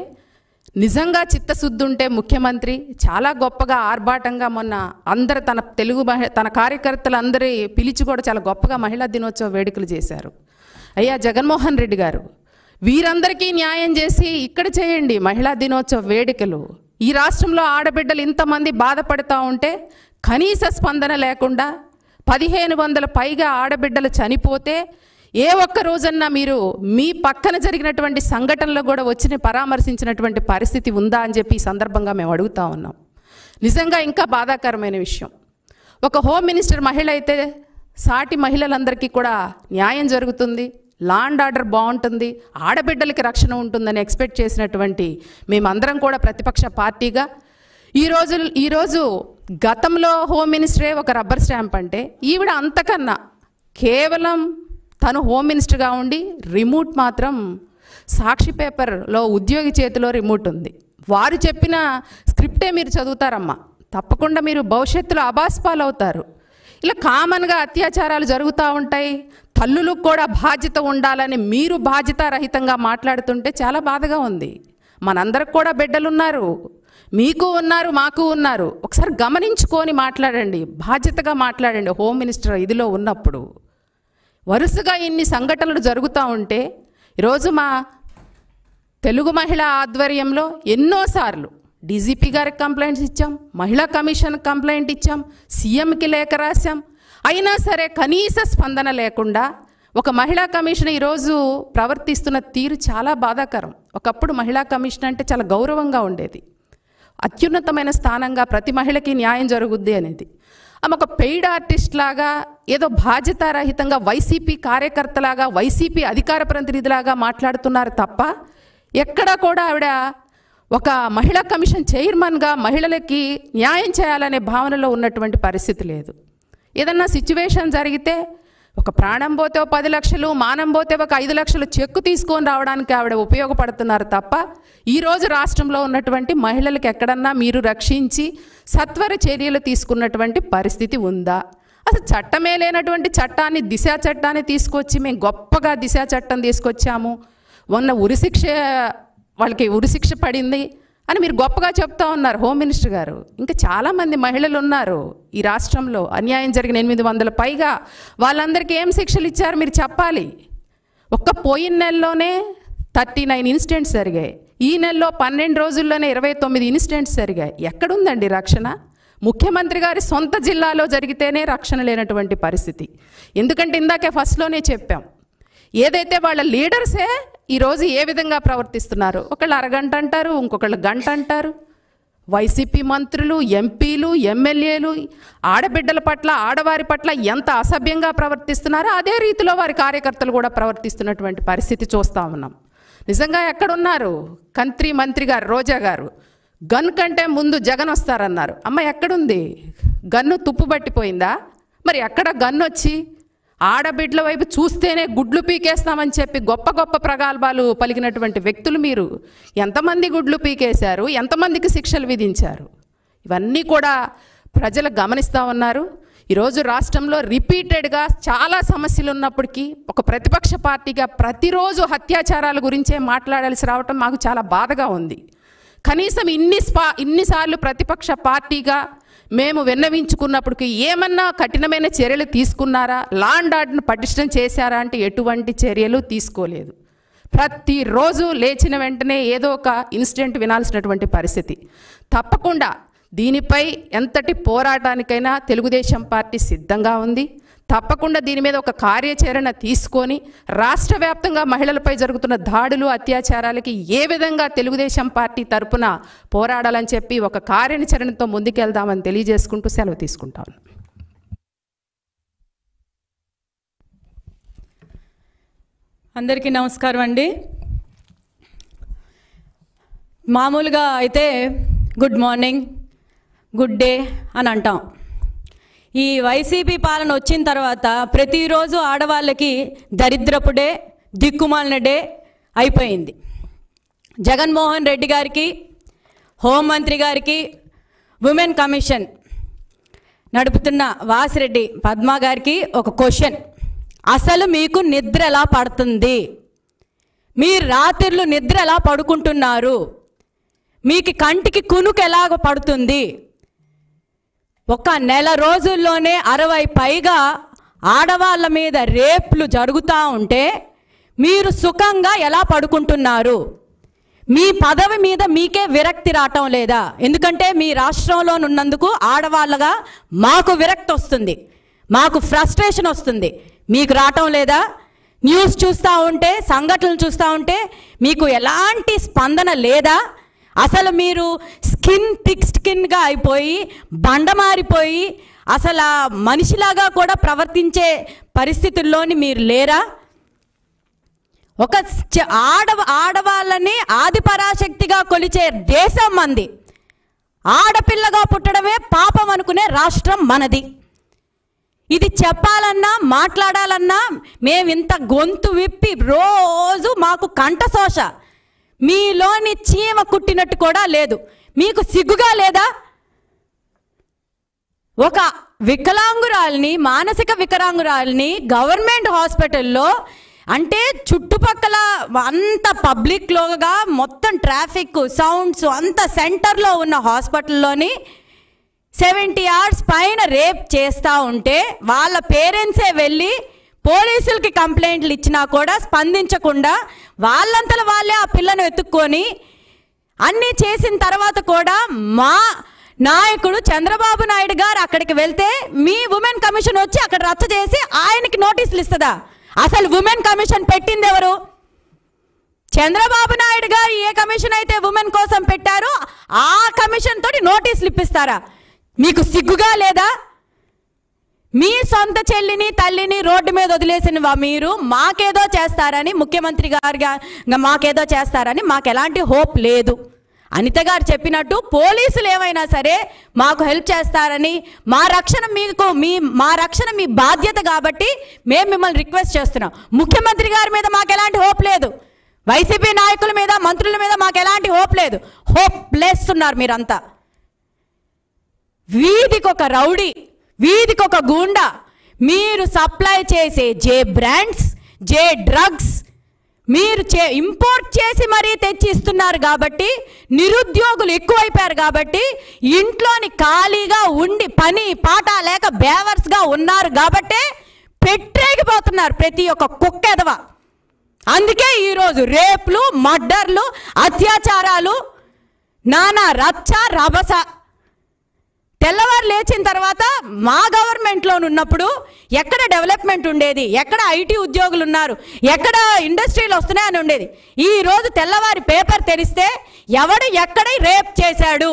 నిజంగా చిత్తశుద్ధి ఉంటే ముఖ్యమంత్రి చాలా గొప్పగా ఆర్భాటంగా మొన్న అందరు తన తెలుగు తన కార్యకర్తలందరి పిలిచి కూడా చాలా గొప్పగా మహిళా దినోత్సవ వేడుకలు చేశారు అయ్యా జగన్మోహన్ రెడ్డి గారు వీరందరికీ న్యాయం చేసి ఇక్కడ చేయండి మహిళా దినోత్సవ వేడుకలు ఈ రాష్ట్రంలో ఆడబిడ్డలు ఇంతమంది బాధపడుతూ ఉంటే కనీస స్పందన లేకుండా పదిహేను వందల పైగా ఆడబిడ్డలు చనిపోతే ఏ ఒక్క రోజన్నా మీరు మీ పక్కన జరిగినటువంటి సంఘటనలో కూడా వచ్చి పరామర్శించినటువంటి పరిస్థితి ఉందా అని చెప్పి ఈ సందర్భంగా మేము అడుగుతా ఉన్నాం నిజంగా ఇంకా బాధాకరమైన విషయం ఒక హోమ్ మినిస్టర్ మహిళ అయితే సాటి మహిళలందరికీ కూడా న్యాయం జరుగుతుంది లాండ్ ఆర్డర్ బాగుంటుంది ఆడబిడ్డలకి రక్షణ ఉంటుందని ఎక్స్పెక్ట్ చేసినటువంటి మేమందరం కూడా ప్రతిపక్ష పార్టీగా ఈరోజు ఈరోజు గతంలో హోమ్ మినిస్టరే ఒక రబ్బర్ స్టాంప్ అంటే ఈవిడ అంతకన్నా కేవలం తను హోమ్ మినిస్టర్గా ఉండి రిమోట్ మాత్రం సాక్షి పేపర్లో ఉద్యోగి చేతిలో రిమోట్ ఉంది వారు చెప్పిన స్క్రిప్టే మీరు చదువుతారమ్మా తప్పకుండా మీరు భవిష్యత్తులో అవుతారు ఇలా కామన్గా అత్యాచారాలు జరుగుతూ ఉంటాయి తల్లులకు కూడా బాధ్యత ఉండాలని మీరు బాధ్యతారహితంగా మాట్లాడుతుంటే చాలా బాధగా ఉంది మనందరికి కూడా బిడ్డలున్నారు మీకు ఉన్నారు మాకు ఉన్నారు ఒకసారి గమనించుకొని మాట్లాడండి బాధ్యతగా మాట్లాడండి హోమ్ మినిస్టర్ ఇదిలో ఉన్నప్పుడు వరుసగా ఇన్ని సంఘటనలు జరుగుతూ ఉంటే ఈరోజు మా తెలుగు మహిళ ఆధ్వర్యంలో ఎన్నోసార్లు డీజీపీ గారికి కంప్లైంట్స్ ఇచ్చాం మహిళా కమిషన్ కంప్లైంట్ ఇచ్చాం సీఎంకి లేఖ రాశాం అయినా సరే కనీస స్పందన లేకుండా ఒక మహిళా కమిషన్ ఈరోజు ప్రవర్తిస్తున్న తీరు చాలా బాధాకరం ఒకప్పుడు మహిళా కమిషన్ అంటే చాలా గౌరవంగా ఉండేది అత్యున్నతమైన స్థానంగా ప్రతి మహిళకి న్యాయం జరుగుద్ది అనేది ఆమె ఒక పెయిడ్ ఆర్టిస్ట్ లాగా ఏదో బాధ్యతారహితంగా వైసీపీ కార్యకర్తలాగా వైసీపీ అధికార ప్రతినిధిలాగా మాట్లాడుతున్నారు తప్ప ఎక్కడా కూడా ఆవిడ ఒక మహిళా కమిషన్ చైర్మన్గా మహిళలకి న్యాయం చేయాలనే భావనలో ఉన్నటువంటి పరిస్థితి లేదు ఏదన్నా సిచ్యువేషన్ జరిగితే ఒక ప్రాణం పోతే ఒక పది లక్షలు మానం పోతే ఒక ఐదు లక్షలు చెక్కు తీసుకొని రావడానికి ఆవిడ ఉపయోగపడుతున్నారు తప్ప ఈరోజు రాష్ట్రంలో ఉన్నటువంటి మహిళలకు ఎక్కడన్నా మీరు రక్షించి సత్వర చర్యలు తీసుకున్నటువంటి పరిస్థితి ఉందా అసలు చట్టమే లేనటువంటి చట్టాన్ని దిశా చట్టాన్ని తీసుకొచ్చి మేము గొప్పగా దిశా చట్టం తీసుకొచ్చాము ఉన్న ఉరిశిక్ష వాళ్ళకి ఉరిశిక్ష పడింది అని మీరు గొప్పగా చెప్తా ఉన్నారు హోమ్ మినిస్టర్ గారు ఇంకా చాలామంది మహిళలు ఉన్నారు ఈ రాష్ట్రంలో అన్యాయం జరిగిన ఎనిమిది వందల పైగా వాళ్ళందరికీ ఏం శిక్షలు ఇచ్చారు మీరు చెప్పాలి ఒక్క పోయిన నెలలోనే థర్టీ నైన్ ఇన్సిడెంట్స్ జరిగాయి ఈ నెలలో పన్నెండు రోజుల్లోనే ఇరవై తొమ్మిది ఇన్సిడెంట్స్ జరిగాయి ఎక్కడుందండి రక్షణ ముఖ్యమంత్రి గారి సొంత జిల్లాలో జరిగితేనే రక్షణ లేనటువంటి పరిస్థితి ఎందుకంటే ఇందాకే ఫస్ట్లోనే చెప్పాం ఏదైతే వాళ్ళ లీడర్సే ఈరోజు ఏ విధంగా ప్రవర్తిస్తున్నారు ఒకళ్ళు అరగంట అంటారు ఇంకొకళ్ళు గంట అంటారు వైసీపీ మంత్రులు ఎంపీలు ఎమ్మెల్యేలు ఆడబిడ్డల పట్ల ఆడవారి పట్ల ఎంత అసభ్యంగా ప్రవర్తిస్తున్నారో అదే రీతిలో వారి కార్యకర్తలు కూడా ప్రవర్తిస్తున్నటువంటి పరిస్థితి చూస్తూ ఉన్నాం నిజంగా ఎక్కడున్నారు కంత్రి మంత్రి గారు రోజా గారు గన్ కంటే ముందు జగన్ వస్తారన్నారు అమ్మ ఎక్కడుంది గన్ను తుప్పు పట్టిపోయిందా మరి ఎక్కడ గన్ను వచ్చి ఆడబిడ్డల వైపు చూస్తేనే గుడ్లు పీకేస్తామని చెప్పి గొప్ప గొప్ప ప్రగల్భాలు పలికినటువంటి వ్యక్తులు మీరు ఎంతమంది గుడ్లు పీకేశారు ఎంతమందికి శిక్షలు విధించారు ఇవన్నీ కూడా ప్రజలు గమనిస్తూ ఉన్నారు ఈరోజు రాష్ట్రంలో రిపీటెడ్గా చాలా సమస్యలు ఉన్నప్పటికీ ఒక ప్రతిపక్ష పార్టీగా ప్రతిరోజు హత్యాచారాల గురించే మాట్లాడాల్సి రావటం మాకు చాలా బాధగా ఉంది కనీసం ఇన్ని స్పా ఇన్నిసార్లు ప్రతిపక్ష పార్టీగా మేము విన్నవించుకున్నప్పటికీ ఏమన్నా కఠినమైన చర్యలు తీసుకున్నారా లా అండ్ ఆర్డర్ను పటిష్టం చేశారా అంటే ఎటువంటి చర్యలు తీసుకోలేదు ప్రతిరోజు లేచిన వెంటనే ఏదో ఒక ఇన్సిడెంట్ వినాల్సినటువంటి పరిస్థితి తప్పకుండా దీనిపై ఎంతటి పోరాటానికైనా తెలుగుదేశం పార్టీ సిద్ధంగా ఉంది తప్పకుండా దీని మీద ఒక కార్యాచరణ తీసుకొని రాష్ట్ర వ్యాప్తంగా మహిళలపై జరుగుతున్న దాడులు అత్యాచారాలకి ఏ విధంగా తెలుగుదేశం పార్టీ తరపున పోరాడాలని చెప్పి ఒక కార్యాచరణతో ముందుకెళ్దామని తెలియజేసుకుంటూ సెలవు తీసుకుంటాను అందరికీ నమస్కారం అండి మామూలుగా అయితే గుడ్ మార్నింగ్ గుడ్ డే అని అంటాం ఈ వైసీపీ పాలన వచ్చిన తర్వాత ప్రతిరోజు ఆడవాళ్ళకి దరిద్రపుడే దిక్కుమాలిన డే అయిపోయింది జగన్మోహన్ రెడ్డి గారికి హోంమంత్రి గారికి ఉమెన్ కమిషన్ నడుపుతున్న వాసిరెడ్డి పద్మ గారికి ఒక క్వశ్చన్ అసలు మీకు నిద్ర ఎలా పడుతుంది మీ రాత్రులు నిద్ర ఎలా పడుకుంటున్నారు మీకు కంటికి కునుకు ఎలాగ పడుతుంది ఒక నెల రోజుల్లోనే అరవై పైగా ఆడవాళ్ళ మీద రేపులు జరుగుతూ ఉంటే మీరు సుఖంగా ఎలా పడుకుంటున్నారు మీ పదవి మీద మీకే విరక్తి రావటం లేదా ఎందుకంటే మీ రాష్ట్రంలో ఉన్నందుకు ఆడవాళ్ళగా మాకు విరక్తి వస్తుంది మాకు ఫ్రస్ట్రేషన్ వస్తుంది మీకు రావటం లేదా న్యూస్ చూస్తూ ఉంటే సంఘటనలు చూస్తూ ఉంటే మీకు ఎలాంటి స్పందన లేదా అసలు మీరు స్కిన్ థిక్ స్కిన్గా అయిపోయి బండమారిపోయి అసలు మనిషిలాగా కూడా ప్రవర్తించే పరిస్థితుల్లోని మీరు లేరా ఒక ఆడవ ఆడవాళ్ళని ఆదిపరాశక్తిగా కొలిచే దేశం మంది ఆడపిల్లగా పుట్టడమే పాపం అనుకునే రాష్ట్రం మనది ఇది చెప్పాలన్నా మాట్లాడాలన్నా మేమింత గొంతు విప్పి రోజు మాకు కంఠశోష మీలోని చీమ కుట్టినట్టు కూడా లేదు మీకు సిగ్గుగా లేదా ఒక వికలాంగురాల్ని మానసిక వికలాంగురాల్ని గవర్నమెంట్ హాస్పిటల్లో అంటే చుట్టుపక్కల అంత పబ్లిక్లోగా మొత్తం ట్రాఫిక్ సౌండ్స్ అంత సెంటర్లో ఉన్న హాస్పిటల్లోని సెవెంటీ అవర్స్ పైన రేప్ చేస్తూ ఉంటే వాళ్ళ పేరెంట్సే వెళ్ళి పోలీసులకి కంప్లైంట్లు ఇచ్చినా కూడా స్పందించకుండా వాళ్ళంతల వాళ్ళే ఆ పిల్లను ఎత్తుక్కొని అన్నీ చేసిన తర్వాత కూడా మా నాయకుడు చంద్రబాబు నాయుడు గారు అక్కడికి వెళ్తే మీ ఉమెన్ కమిషన్ వచ్చి అక్కడ రచ్చ చేసి ఆయనకి నోటీసులు ఇస్తుందా అసలు ఉమెన్ కమిషన్ పెట్టింది ఎవరు చంద్రబాబు నాయుడు గారు ఏ కమిషన్ అయితే ఉమెన్ కోసం పెట్టారో ఆ కమిషన్ తోటి నోటీసులు ఇప్పిస్తారా మీకు సిగ్గుగా లేదా మీ సొంత చెల్లిని తల్లిని రోడ్డు మీద వదిలేసిన మీరు మాకేదో చేస్తారని ముఖ్యమంత్రి గారిగా మాకేదో చేస్తారని మాకు ఎలాంటి హోప్ లేదు అనిత గారు చెప్పినట్టు పోలీసులు ఏమైనా సరే మాకు హెల్ప్ చేస్తారని మా రక్షణ మీకు మీ మా రక్షణ మీ బాధ్యత కాబట్టి మేము మిమ్మల్ని రిక్వెస్ట్ చేస్తున్నాం ముఖ్యమంత్రి గారి మీద మాకు ఎలాంటి హోప్ లేదు వైసీపీ నాయకుల మీద మంత్రుల మీద మాకు ఎలాంటి హోప్ లేదు హోప్ లేస్తున్నారు మీరంతా వీధికి ఒక రౌడీ వీధికి ఒక గుండా మీరు సప్లై చేసే జే బ్రాండ్స్ జే డ్రగ్స్ మీరు చే ఇంపోర్ట్ చేసి మరీ తెచ్చిస్తున్నారు కాబట్టి నిరుద్యోగులు ఎక్కువైపోయారు కాబట్టి ఇంట్లోని ఖాళీగా ఉండి పని పాట లేక బేవర్స్గా ఉన్నారు కాబట్టే పెట్టేగిపోతున్నారు ప్రతి ఒక్క కుక్క ఎదవ అందుకే ఈరోజు రేపులు మర్డర్లు అత్యాచారాలు నానా రచ్చ రభస తెల్లవారు లేచిన తర్వాత మా గవర్నమెంట్లో ఉన్నప్పుడు ఎక్కడ డెవలప్మెంట్ ఉండేది ఎక్కడ ఐటీ ఉద్యోగులు ఉన్నారు ఎక్కడ ఇండస్ట్రీలు వస్తున్నాయని ఉండేది ఈరోజు తెల్లవారి పేపర్ తెరిస్తే ఎవడు ఎక్కడ రేప్ చేశాడు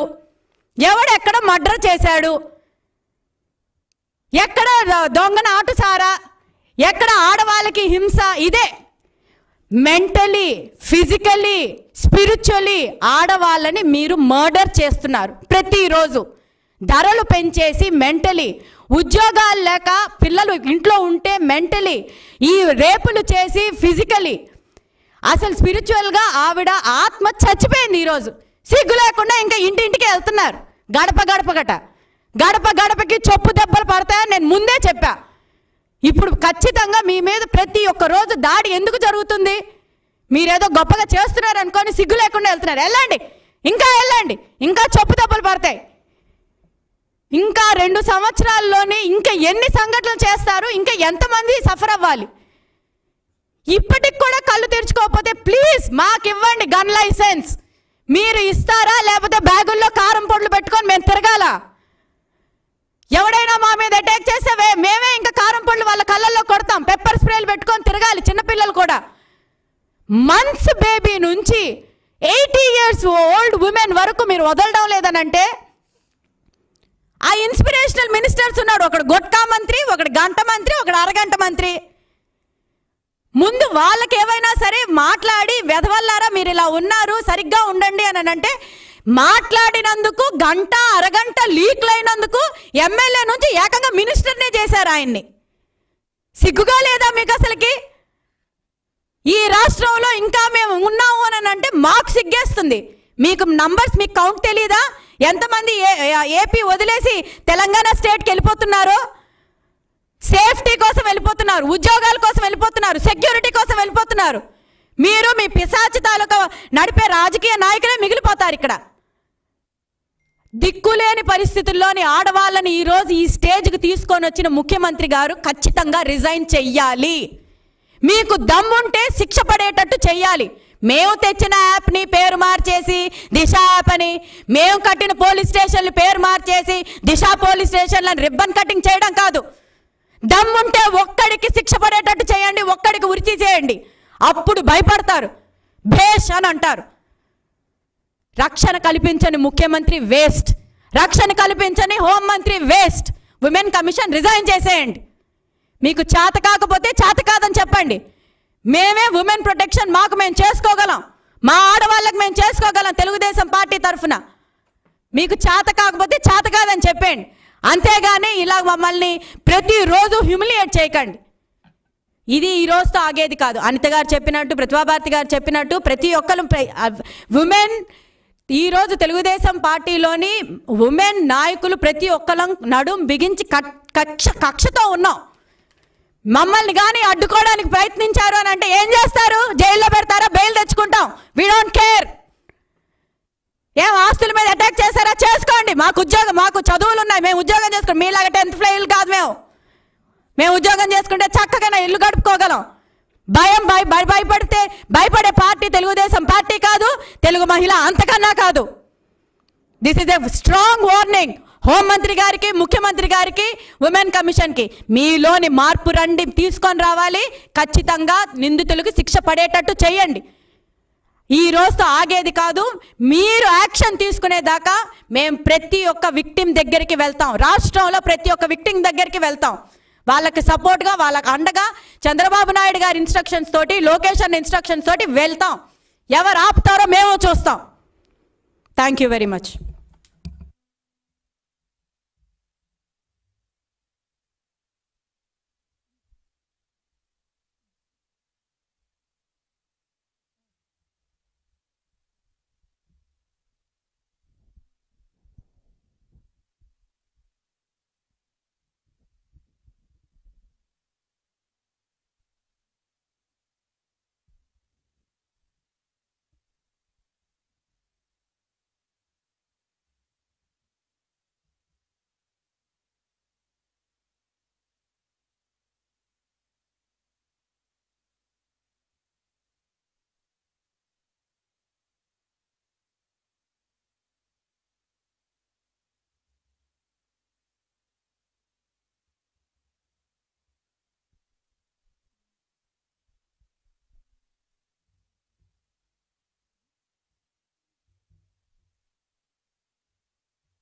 ఎవడు ఎక్కడ మర్డర్ చేశాడు ఎక్కడ దొంగన ఆటుసారా ఎక్కడ ఆడవాళ్ళకి హింస ఇదే మెంటలీ ఫిజికల్లీ స్పిరిచువలీ ఆడవాళ్ళని మీరు మర్డర్ చేస్తున్నారు ప్రతిరోజు ధరలు పెంచేసి మెంటలీ ఉద్యోగాలు లేక పిల్లలు ఇంట్లో ఉంటే మెంటలీ ఈ రేపులు చేసి ఫిజికలీ అసలు స్పిరిచువల్గా ఆవిడ ఆత్మ చచ్చిపోయింది ఈరోజు సిగ్గు లేకుండా ఇంకా ఇంటింటికి వెళ్తున్నారు గడప గడపగట గడప గడపకి చొప్పు దెబ్బలు పడతాయని నేను ముందే చెప్పా ఇప్పుడు ఖచ్చితంగా మీ మీద ప్రతి ఒక్క రోజు దాడి ఎందుకు జరుగుతుంది మీరేదో గొప్పగా చేస్తున్నారు అనుకొని సిగ్గు లేకుండా వెళ్తున్నారు వెళ్ళండి ఇంకా వెళ్ళండి ఇంకా చొప్పు దెబ్బలు పడతాయి ఇంకా రెండు సంవత్సరాల్లోనే ఇంకా ఎన్ని సంఘటనలు చేస్తారు ఇంకా ఎంతమంది సఫర్ అవ్వాలి ఇప్పటికి కూడా కళ్ళు తెరుచుకోకపోతే ప్లీజ్ మాకు ఇవ్వండి గన్ లైసెన్స్ మీరు ఇస్తారా లేకపోతే బ్యాగుల్లో కారం పొడులు పెట్టుకొని మేము తిరగాల ఎవడైనా మా మీద అటాక్ చేసేవే మేమే ఇంకా కారం పొడులు వాళ్ళ కళ్ళల్లో కొడతాం పెప్పర్ స్ప్రేలు పెట్టుకొని తిరగాలి చిన్నపిల్లలు కూడా మంత్స్ బేబీ నుంచి ఎయిటీ ఇయర్స్ ఓల్డ్ ఉమెన్ వరకు మీరు వదలడం లేదనంటే ఆ ఇన్స్పిరేషనల్ మినిస్టర్స్ ఉన్నారు ఒకడు గొట్కా మంత్రి ఒకడు గంట మంత్రి ఒకడు అరగంట మంత్రి ముందు వాళ్ళకి ఏవైనా సరే మాట్లాడి వెధవల్లారా మీరు ఇలా ఉన్నారు సరిగ్గా ఉండండి అని అంటే మాట్లాడినందుకు గంట అరగంట లీక్లైనందుకు ఎమ్మెల్యే నుంచి ఏకంగా మినిస్టర్నే చేశారు ఆయన్ని సిగ్గుగా లేదా మీకు అసలుకి ఈ రాష్ట్రంలో ఇంకా మేము ఉన్నాము అని అంటే మాకు సిగ్గేస్తుంది మీకు నంబర్స్ మీకు కౌంట్ తెలీదా ఎంతమంది ఏపీ వదిలేసి తెలంగాణ స్టేట్కి వెళ్ళిపోతున్నారో సేఫ్టీ కోసం వెళ్ళిపోతున్నారు ఉద్యోగాల కోసం వెళ్ళిపోతున్నారు సెక్యూరిటీ కోసం వెళ్ళిపోతున్నారు మీరు మీ పిశాచి తాలూకా నడిపే రాజకీయ నాయకులే మిగిలిపోతారు ఇక్కడ దిక్కులేని పరిస్థితుల్లోని ఆడవాళ్ళని ఈరోజు ఈ స్టేజ్కి తీసుకొని వచ్చిన ముఖ్యమంత్రి గారు ఖచ్చితంగా రిజైన్ చెయ్యాలి మీకు దమ్ముంటే శిక్ష పడేటట్టు చెయ్యాలి మేము తెచ్చిన యాప్ని పేరు మార్చేసి దిశ యాప్ అని మేము కట్టిన పోలీస్ స్టేషన్లు పేరు మార్చేసి దిశ పోలీస్ స్టేషన్లను రిబ్బన్ కటింగ్ చేయడం కాదు దమ్ముంటే ఒక్కడికి శిక్ష పడేటట్టు చేయండి ఒక్కడికి ఉరిచి చేయండి అప్పుడు భయపడతారు భేష్ అని అంటారు రక్షణ కల్పించని ముఖ్యమంత్రి వేస్ట్ రక్షణ కల్పించని హోంమంత్రి వేస్ట్ ఉమెన్ కమిషన్ రిజైన్ చేసేయండి మీకు చేత కాకపోతే చేత కాదని చెప్పండి మేమే ఉమెన్ ప్రొటెక్షన్ మాకు మేము చేసుకోగలం మా ఆడవాళ్ళకి మేము చేసుకోగలం తెలుగుదేశం పార్టీ తరఫున మీకు చేత కాకపోతే చేత కాదని చెప్పండి అంతేగాని ఇలా మమ్మల్ని ప్రతిరోజు హ్యూమిలియేట్ చేయకండి ఇది ఈ రోజుతో ఆగేది కాదు అనిత గారు చెప్పినట్టు ప్రతిభాభారతి గారు చెప్పినట్టు ప్రతి ఒక్కరు ఉమెన్ ఈరోజు తెలుగుదేశం పార్టీలోని ఉమెన్ నాయకులు ప్రతి ఒక్కరం నడుం బిగించి కక్ష కక్షతో ఉన్నాం మమ్మల్ని కానీ అడ్డుకోవడానికి ప్రయత్నించారు అని అంటే ఏం చేస్తారు జైల్లో పెడతారా బెయిల్ తెచ్చుకుంటాం వీ డోంట్ కేర్ ఏం ఆస్తుల మీద అటాక్ చేశారా చేసుకోండి మాకు ఉద్యోగం మాకు చదువులు ఉన్నాయి మేము ఉద్యోగం చేసుకుని మీలాగా టెన్త్ ఫ్లైల్ కాదు మేము మేము ఉద్యోగం చేసుకుంటే చక్కగా ఇల్లు గడుపుకోగలం భయం భయ భయపడితే భయపడే పార్టీ తెలుగుదేశం పార్టీ కాదు తెలుగు మహిళ అంతకన్నా కాదు this is a strong warning హోంమంత్రి గారికి ముఖ్యమంత్రి గారికి ఉమెన్ కమిషన్కి మీలోని మార్పు రండి తీసుకొని రావాలి ఖచ్చితంగా నిందితులకు శిక్ష పడేటట్టు చేయండి ఈ రోజుతో ఆగేది కాదు మీరు యాక్షన్ తీసుకునేదాకా మేము ప్రతి ఒక్క విక్టిం దగ్గరికి వెళ్తాం రాష్ట్రంలో ప్రతి ఒక్క విక్టిం దగ్గరికి వెళ్తాం వాళ్ళకి సపోర్ట్గా వాళ్ళకి అండగా చంద్రబాబు నాయుడు గారి ఇన్స్ట్రక్షన్స్ తోటి లొకేషన్ ఇన్స్ట్రక్షన్స్ తోటి వెళ్తాం ఎవరు ఆపుతారో మేము చూస్తాం థ్యాంక్ యూ వెరీ మచ్